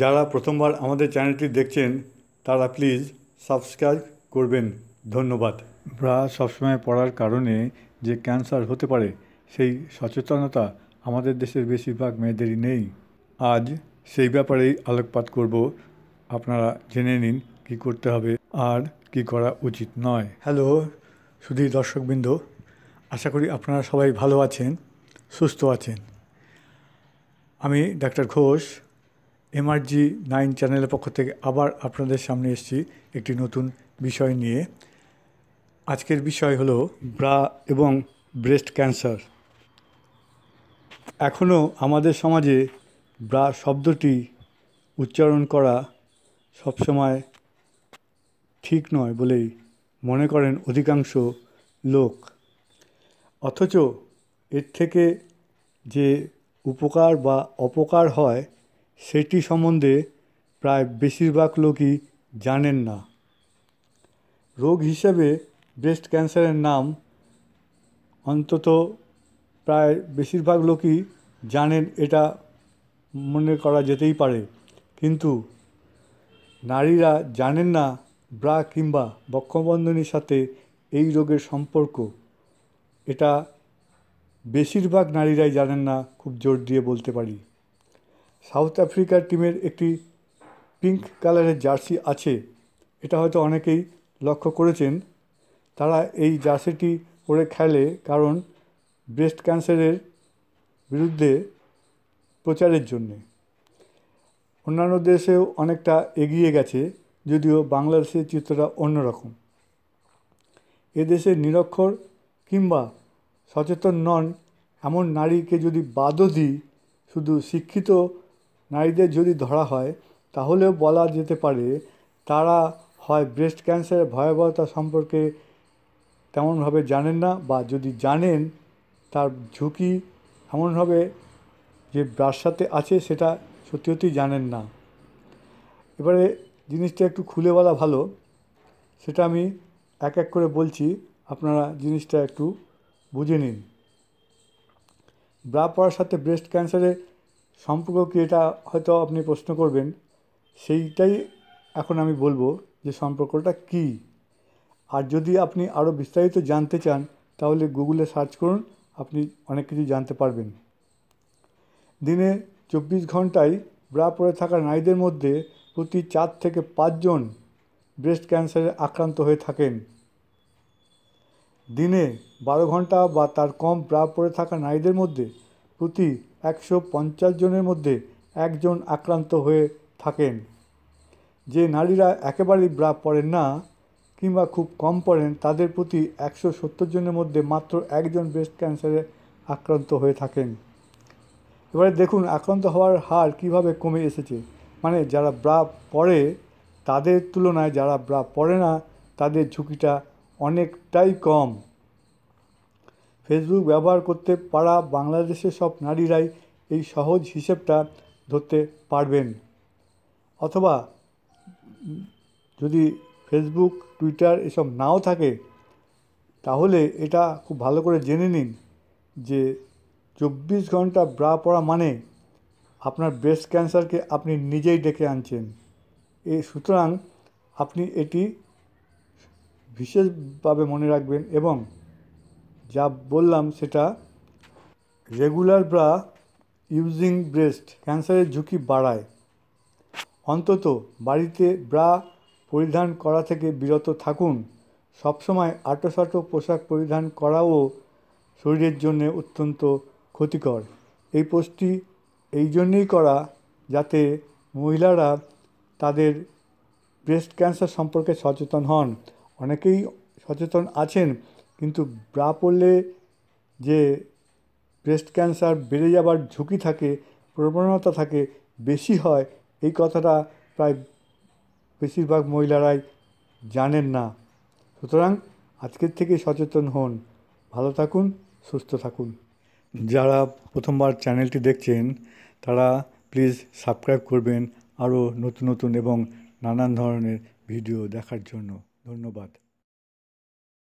যারা প্রথমবার আমাদের চ্যানেলটি দেখছেন তারা প্লিজ সাবস্ক্রাইব করবেন ধন্যবাদ ব্রা সবসময় পড়ার কারণে যে ক্যান্সার হতে পারে সেই সচেতনতা আমাদের দেশের বেশিরভাগ মেয়েদেরই নেই আজ সেই ব্যাপারেই আলোকপাত করব আপনারা জেনে নিন কি করতে হবে আর কি করা উচিত নয় হ্যালো সুধীর দর্শকবৃন্দ আশা করি আপনারা সবাই ভালো আছেন সুস্থ আছেন আমি ডাক্তার ঘোষ এমআরজি নাইন চ্যানেলের পক্ষ থেকে আবার আপনাদের সামনে এসেছি একটি নতুন বিষয় নিয়ে আজকের বিষয় হলো ব্রা এবং ব্রেস্ট ক্যান্সার এখনও আমাদের সমাজে ব্রা শব্দটি উচ্চারণ করা সবসময় ঠিক নয় বলেই মনে করেন অধিকাংশ লোক অথচ এর থেকে যে উপকার বা অপকার হয় সেটি সম্বন্ধে প্রায় বেশিরভাগ লোকই জানেন না রোগ হিসেবে ব্রেস্ট ক্যান্সারের নাম অন্তত প্রায় বেশিরভাগ লোকই জানেন এটা মনে করা যেতেই পারে কিন্তু নারীরা জানেন না ব্রা কিংবা বক্ষবন্ধনীর সাথে এই রোগের সম্পর্ক এটা বেশিরভাগ নারীরাই জানেন না খুব জোর দিয়ে বলতে পারি সাউথ আফ্রিকার টিমের একটি পিঙ্ক কালারের জার্সি আছে এটা হয়তো অনেকেই লক্ষ্য করেছেন তারা এই জার্সিটি পরে খেলে কারণ ব্রেস্ট ক্যান্সারের বিরুদ্ধে প্রচারের জন্যে অন্যান্য দেশেও অনেকটা এগিয়ে গেছে যদিও বাংলাদেশের চিত্রটা অন্যরকম এদেশে নিরক্ষর কিংবা সচেতন নন এমন নারীকে যদি বাদও দিই শুধু শিক্ষিত নারীদের যদি ধরা হয় তাহলেও বলা যেতে পারে তারা হয় ব্রেস্ট ক্যান্সারের ভয়াবহতা সম্পর্কে তেমনভাবে জানেন না বা যদি জানেন তার ঝুঁকি এমনভাবে যে সাথে আছে সেটা সত্যি সত্যি জানেন না এবারে জিনিসটা একটু খুলে বলা ভালো সেটা আমি এক এক করে বলছি আপনারা জিনিসটা একটু বুঝে নিন ব্রা পড়ার সাথে ব্রেস্ট ক্যান্সারে সম্পর্ক কী এটা হয়তো আপনি প্রশ্ন করবেন সেইটাই এখন আমি বলবো যে সম্পর্কটা কী আর যদি আপনি আরও বিস্তারিত জানতে চান তাহলে গুগলে সার্চ করুন আপনি অনেক কিছু জানতে পারবেন দিনে চব্বিশ ঘন্টায় ব্রা পরে থাকা নারীদের মধ্যে প্রতি চার থেকে পাঁচজন ব্রেস্ট ক্যান্সারে আক্রান্ত হয়ে থাকেন দিনে বারো ঘন্টা বা তার কম ব্রা পরে থাকা নারীদের মধ্যে প্রতি একশো পঞ্চাশ জনের মধ্যে একজন আক্রান্ত হয়ে থাকেন যে নারীরা একেবারেই ব্রা পড়েন না কিংবা খুব কম পড়েন তাদের প্রতি একশো সত্তর জনের মধ্যে মাত্র একজন ব্রেস্ট ক্যান্সারে আক্রান্ত হয়ে থাকেন এবারে দেখুন আক্রান্ত হওয়ার হার কিভাবে কমে এসেছে মানে যারা ব্রা পড়ে তাদের তুলনায় যারা ব্রা পড়ে না তাদের ঝুঁকিটা অনেকটাই কম ফেসবুক ব্যবহার করতে পারা বাংলাদেশের সব নারীরাই এই সহজ হিসেবটা ধরতে পারবেন অথবা যদি ফেসবুক টুইটার এসব নাও থাকে তাহলে এটা খুব ভালো করে জেনে নিন যে চব্বিশ ঘন্টা ব্রা পড়া মানে আপনার ব্রেস্ট ক্যান্সারকে আপনি নিজেই ডেকে আনছেন এ সুতরাং আপনি এটি বিশেষভাবে মনে রাখবেন এবং যা বললাম সেটা রেগুলার ব্রা ইউজিং ব্রেস্ট ক্যান্সারের ঝুঁকি বাড়ায় অন্তত বাড়িতে ব্রা পরিধান করা থেকে বিরত থাকুন সবসময় আটোসাটো পোশাক পরিধান করাও শরীরের জন্য অত্যন্ত ক্ষতিকর এই পোস্টটি এই জন্যেই করা যাতে মহিলারা তাদের ব্রেস্ট ক্যান্সার সম্পর্কে সচেতন হন অনেকেই সচেতন আছেন কিন্তু ব্রা পরলে যে ব্রেস্ট ক্যান্সার বেড়ে যাবার ঝুঁকি থাকে প্রবণতা থাকে বেশি হয় এই কথাটা প্রায় বেশিরভাগ মহিলারাই জানেন না সুতরাং আজকের থেকে সচেতন হন ভালো থাকুন সুস্থ থাকুন যারা প্রথমবার চ্যানেলটি দেখছেন তারা প্লিজ সাবস্ক্রাইব করবেন আরও নতুন নতুন এবং নানান ধরনের ভিডিও দেখার জন্য ধন্যবাদ